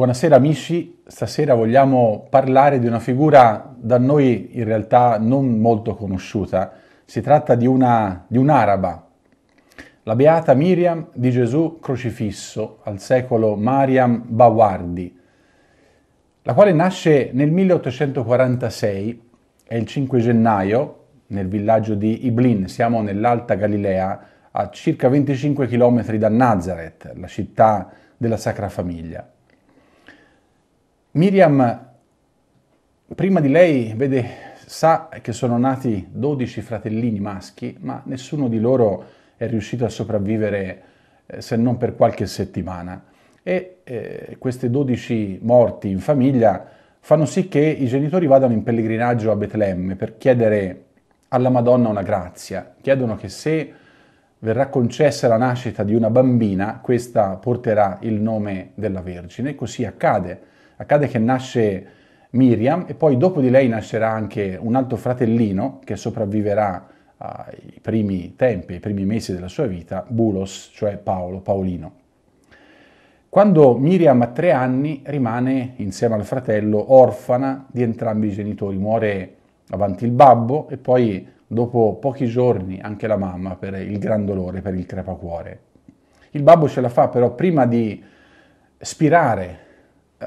Buonasera amici, stasera vogliamo parlare di una figura da noi in realtà non molto conosciuta. Si tratta di, una, di un'araba, la beata Miriam di Gesù crocifisso al secolo Mariam Bawardi, la quale nasce nel 1846, è il 5 gennaio, nel villaggio di Iblin, siamo nell'Alta Galilea, a circa 25 km da Nazareth, la città della Sacra Famiglia. Miriam, prima di lei, vede, sa che sono nati 12 fratellini maschi, ma nessuno di loro è riuscito a sopravvivere eh, se non per qualche settimana. E eh, queste 12 morti in famiglia fanno sì che i genitori vadano in pellegrinaggio a Betlemme per chiedere alla Madonna una grazia. Chiedono che se verrà concessa la nascita di una bambina, questa porterà il nome della Vergine. E così accade Accade che nasce Miriam e poi dopo di lei nascerà anche un altro fratellino che sopravviverà ai primi tempi, ai primi mesi della sua vita, Bulos, cioè Paolo, Paolino. Quando Miriam ha tre anni rimane insieme al fratello orfana di entrambi i genitori, muore avanti il babbo e poi dopo pochi giorni anche la mamma per il gran dolore, per il crepacuore. Il babbo ce la fa però prima di spirare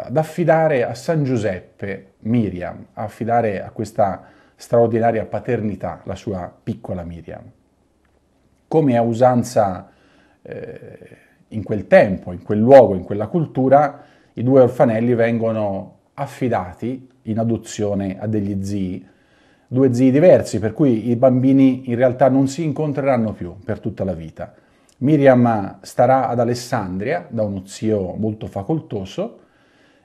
ad affidare a San Giuseppe Miriam, a affidare a questa straordinaria paternità la sua piccola Miriam. Come a usanza eh, in quel tempo, in quel luogo, in quella cultura, i due orfanelli vengono affidati in adozione a degli zii, due zii diversi, per cui i bambini in realtà non si incontreranno più per tutta la vita. Miriam starà ad Alessandria da uno zio molto facoltoso,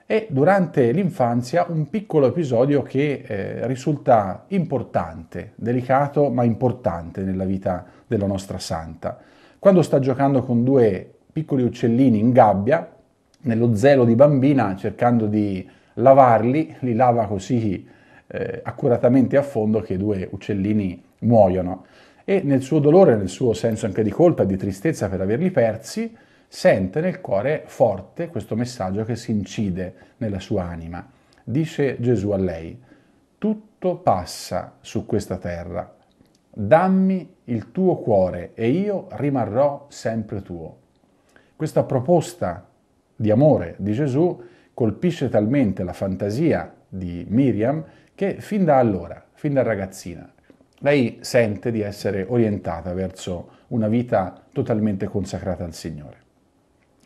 è durante l'infanzia un piccolo episodio che eh, risulta importante, delicato ma importante nella vita della nostra santa. Quando sta giocando con due piccoli uccellini in gabbia, nello zelo di bambina, cercando di lavarli, li lava così eh, accuratamente a fondo che i due uccellini muoiono. E nel suo dolore, nel suo senso anche di colpa e di tristezza per averli persi, sente nel cuore forte questo messaggio che si incide nella sua anima. Dice Gesù a lei, tutto passa su questa terra, dammi il tuo cuore e io rimarrò sempre tuo. Questa proposta di amore di Gesù colpisce talmente la fantasia di Miriam che fin da allora, fin da ragazzina, lei sente di essere orientata verso una vita totalmente consacrata al Signore.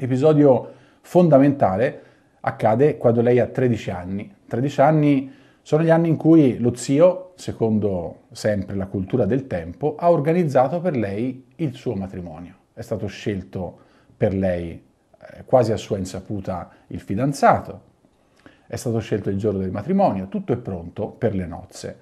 Episodio fondamentale accade quando lei ha 13 anni. 13 anni sono gli anni in cui lo zio, secondo sempre la cultura del tempo, ha organizzato per lei il suo matrimonio. È stato scelto per lei eh, quasi a sua insaputa il fidanzato, è stato scelto il giorno del matrimonio, tutto è pronto per le nozze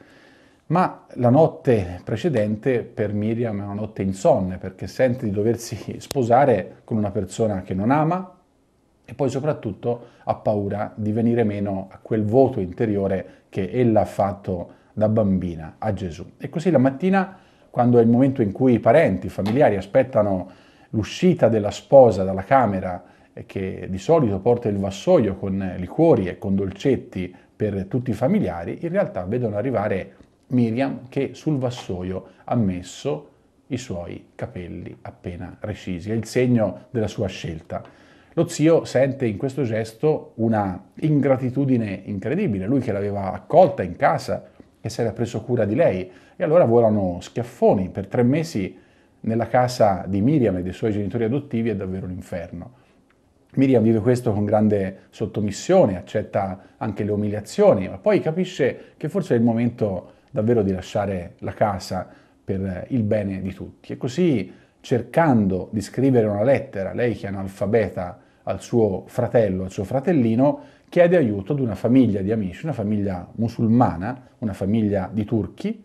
ma la notte precedente per Miriam è una notte insonne perché sente di doversi sposare con una persona che non ama e poi soprattutto ha paura di venire meno a quel voto interiore che ella ha fatto da bambina a Gesù. E così la mattina, quando è il momento in cui i parenti, i familiari aspettano l'uscita della sposa dalla camera che di solito porta il vassoio con liquori e con dolcetti per tutti i familiari, in realtà vedono arrivare Miriam che sul vassoio ha messo i suoi capelli appena recisi, è il segno della sua scelta. Lo zio sente in questo gesto una ingratitudine incredibile, lui che l'aveva accolta in casa, e si era preso cura di lei, e allora volano schiaffoni per tre mesi nella casa di Miriam e dei suoi genitori adottivi è davvero un inferno. Miriam vive questo con grande sottomissione, accetta anche le umiliazioni, ma poi capisce che forse è il momento davvero di lasciare la casa per il bene di tutti. E così cercando di scrivere una lettera, lei che è analfabeta, al suo fratello, al suo fratellino, chiede aiuto ad una famiglia di amici, una famiglia musulmana, una famiglia di turchi,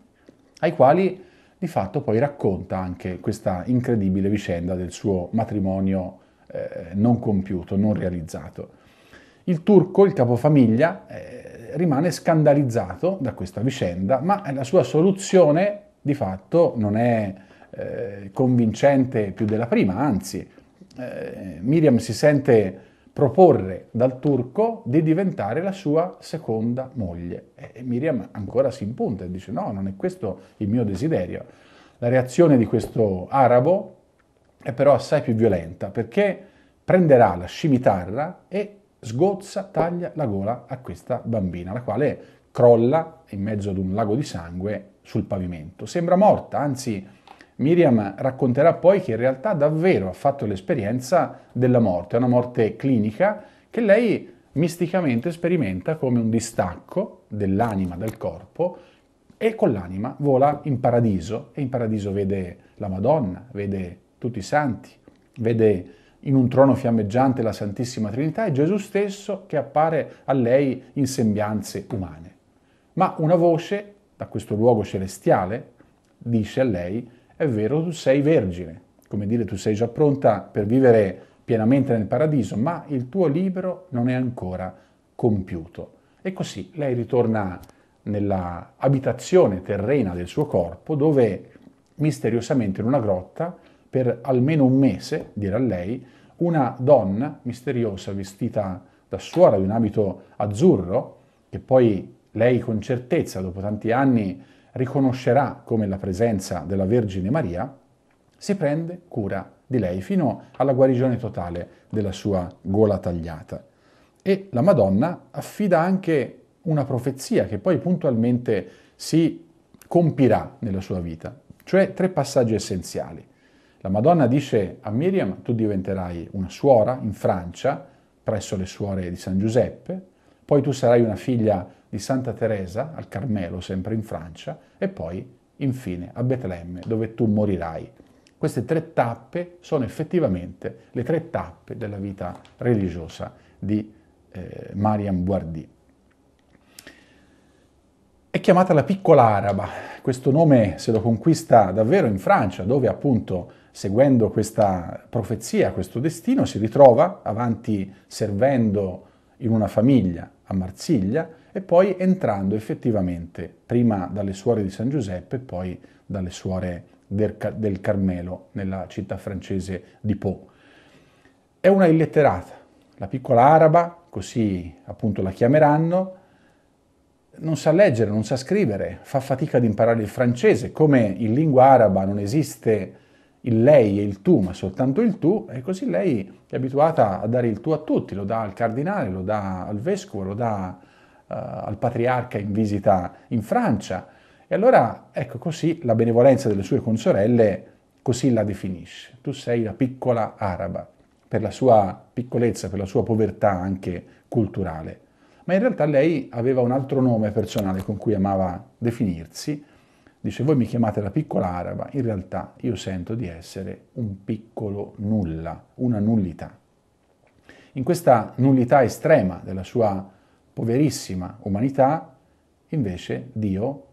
ai quali di fatto poi racconta anche questa incredibile vicenda del suo matrimonio eh, non compiuto, non realizzato. Il turco, il capofamiglia, eh, rimane scandalizzato da questa vicenda, ma la sua soluzione di fatto non è eh, convincente più della prima, anzi eh, Miriam si sente proporre dal turco di diventare la sua seconda moglie. E Miriam ancora si impunta e dice no, non è questo il mio desiderio. La reazione di questo arabo è però assai più violenta perché prenderà la scimitarra e sgozza, taglia la gola a questa bambina, la quale crolla in mezzo ad un lago di sangue sul pavimento. Sembra morta, anzi Miriam racconterà poi che in realtà davvero ha fatto l'esperienza della morte, una morte clinica che lei misticamente sperimenta come un distacco dell'anima dal corpo e con l'anima vola in paradiso e in paradiso vede la Madonna, vede tutti i santi, vede in un trono fiammeggiante la Santissima Trinità e Gesù stesso che appare a lei in sembianze umane. Ma una voce da questo luogo celestiale dice a lei, è vero, tu sei vergine, come dire tu sei già pronta per vivere pienamente nel paradiso, ma il tuo libro non è ancora compiuto. E così lei ritorna nella abitazione terrena del suo corpo dove misteriosamente in una grotta per almeno un mese, dirà lei, una donna misteriosa vestita da suora di un abito azzurro, che poi lei con certezza, dopo tanti anni, riconoscerà come la presenza della Vergine Maria, si prende cura di lei fino alla guarigione totale della sua gola tagliata. E la Madonna affida anche una profezia che poi puntualmente si compirà nella sua vita, cioè tre passaggi essenziali. La Madonna dice a Miriam, tu diventerai una suora in Francia, presso le suore di San Giuseppe, poi tu sarai una figlia di Santa Teresa al Carmelo, sempre in Francia, e poi infine a Betlemme, dove tu morirai. Queste tre tappe sono effettivamente le tre tappe della vita religiosa di eh, Mariam Guardi. È chiamata la piccola araba, questo nome se lo conquista davvero in Francia, dove appunto seguendo questa profezia, questo destino, si ritrova avanti servendo in una famiglia a Marsiglia e poi entrando effettivamente prima dalle suore di San Giuseppe e poi dalle suore del, Car- del Carmelo nella città francese di Po. È una illetterata, la piccola araba, così appunto la chiameranno, non sa leggere, non sa scrivere, fa fatica ad imparare il francese, come in lingua araba non esiste il lei e il tu, ma soltanto il tu, e così lei è abituata a dare il tu a tutti, lo dà al cardinale, lo dà al vescovo, lo dà uh, al patriarca in visita in Francia. E allora, ecco, così la benevolenza delle sue consorelle, così la definisce. Tu sei la piccola araba, per la sua piccolezza, per la sua povertà anche culturale. Ma in realtà lei aveva un altro nome personale con cui amava definirsi, Dice, voi mi chiamate la piccola araba, in realtà io sento di essere un piccolo nulla, una nullità. In questa nullità estrema della sua poverissima umanità, invece Dio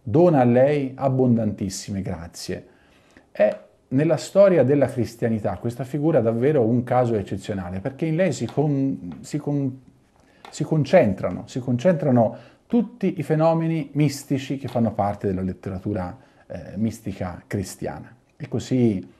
dona a lei abbondantissime grazie. È nella storia della cristianità questa figura è davvero un caso eccezionale, perché in lei si, con, si, con, si, concentrano, si concentrano tutti i fenomeni mistici che fanno parte della letteratura eh, mistica cristiana. E così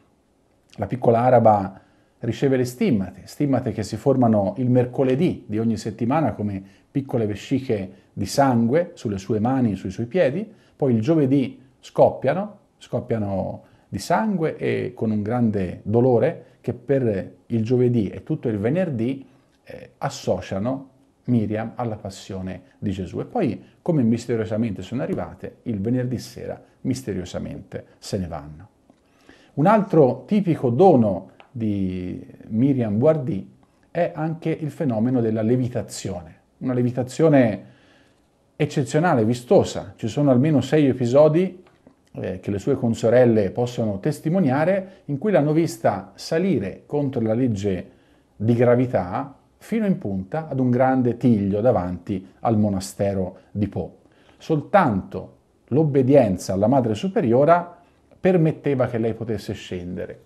la piccola araba riceve le stimmate, stimmate che si formano il mercoledì di ogni settimana come piccole vesciche di sangue sulle sue mani, sui suoi piedi, poi il giovedì scoppiano, scoppiano di sangue e con un grande dolore che per il giovedì e tutto il venerdì eh, associano Miriam alla passione di Gesù e poi come misteriosamente sono arrivate, il venerdì sera misteriosamente se ne vanno. Un altro tipico dono di Miriam Guardì è anche il fenomeno della levitazione, una levitazione eccezionale, vistosa. Ci sono almeno sei episodi eh, che le sue consorelle possono testimoniare in cui l'hanno vista salire contro la legge di gravità fino in punta ad un grande tiglio davanti al monastero di Po. Soltanto l'obbedienza alla Madre Superiora permetteva che lei potesse scendere.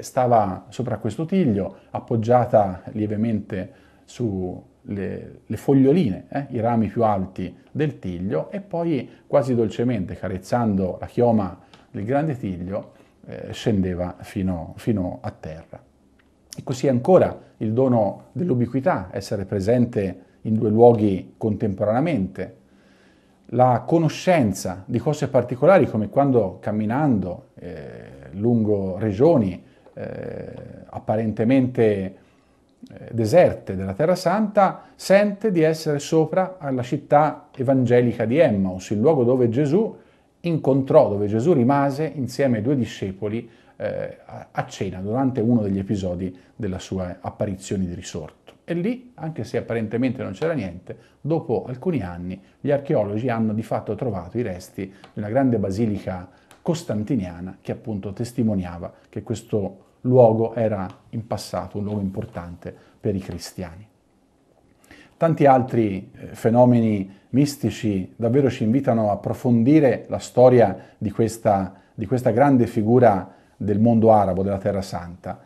Stava sopra questo tiglio, appoggiata lievemente sulle foglioline, eh, i rami più alti del tiglio, e poi quasi dolcemente, carezzando la chioma del grande tiglio, eh, scendeva fino, fino a terra. E così ancora il dono dell'ubiquità, essere presente in due luoghi contemporaneamente, la conoscenza di cose particolari come quando camminando eh, lungo regioni eh, apparentemente eh, deserte della Terra Santa sente di essere sopra alla città evangelica di Emmaus, il luogo dove Gesù incontrò, dove Gesù rimase insieme ai due discepoli eh, a cena durante uno degli episodi della sua apparizione di risorto. E lì, anche se apparentemente non c'era niente, dopo alcuni anni gli archeologi hanno di fatto trovato i resti di una grande basilica costantiniana che appunto testimoniava che questo luogo era in passato un luogo importante per i cristiani. Tanti altri eh, fenomeni mistici davvero ci invitano a approfondire la storia di questa, di questa grande figura del mondo arabo, della Terra Santa.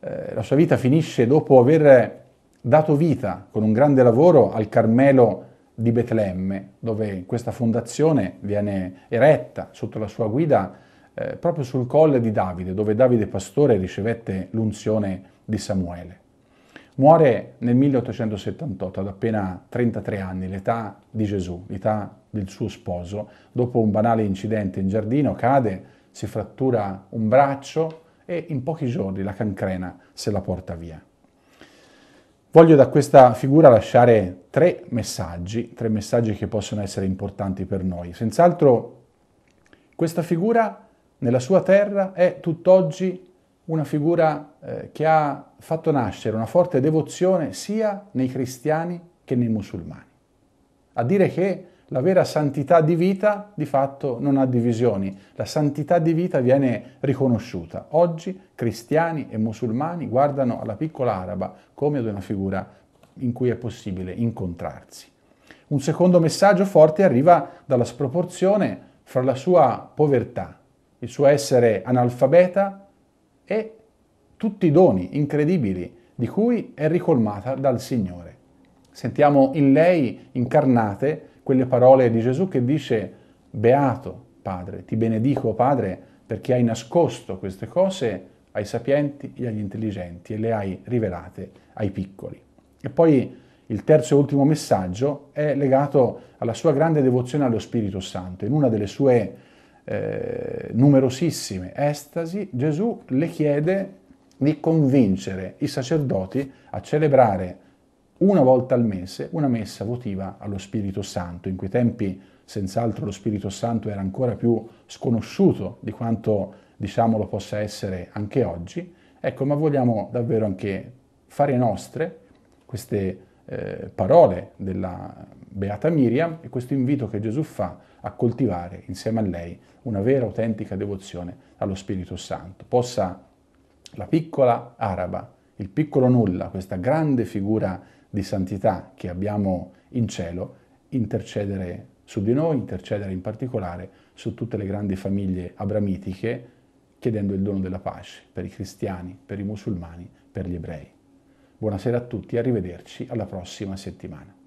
Eh, la sua vita finisce dopo aver dato vita con un grande lavoro al Carmelo di Betlemme, dove questa fondazione viene eretta sotto la sua guida eh, proprio sul colle di Davide, dove Davide Pastore ricevette l'unzione di Samuele. Muore nel 1878 ad appena 33 anni, l'età di Gesù, l'età del suo sposo, dopo un banale incidente in giardino, cade, si frattura un braccio e in pochi giorni la cancrena se la porta via. Voglio da questa figura lasciare tre messaggi, tre messaggi che possono essere importanti per noi. Senz'altro questa figura nella sua terra è tutt'oggi una figura eh, che ha fatto nascere una forte devozione sia nei cristiani che nei musulmani. A dire che la vera santità di vita di fatto non ha divisioni, la santità di vita viene riconosciuta. Oggi cristiani e musulmani guardano alla piccola araba come ad una figura in cui è possibile incontrarsi. Un secondo messaggio forte arriva dalla sproporzione fra la sua povertà, il suo essere analfabeta e tutti i doni incredibili di cui è ricolmata dal Signore. Sentiamo in lei incarnate quelle parole di Gesù che dice, beato Padre, ti benedico Padre perché hai nascosto queste cose ai sapienti e agli intelligenti e le hai rivelate ai piccoli. E poi il terzo e ultimo messaggio è legato alla sua grande devozione allo Spirito Santo. In una delle sue eh, numerosissime estasi, Gesù le chiede di convincere i sacerdoti a celebrare una volta al mese una messa votiva allo Spirito Santo. In quei tempi, senz'altro, lo Spirito Santo era ancora più sconosciuto di quanto, diciamo, lo possa essere anche oggi. Ecco, ma vogliamo davvero anche fare nostre queste eh, parole della Beata Miriam e questo invito che Gesù fa a coltivare insieme a lei una vera, autentica devozione allo Spirito Santo. Possa la piccola araba, il piccolo nulla, questa grande figura di di santità che abbiamo in cielo, intercedere su di noi, intercedere in particolare su tutte le grandi famiglie abramitiche, chiedendo il dono della pace per i cristiani, per i musulmani, per gli ebrei. Buonasera a tutti, arrivederci alla prossima settimana.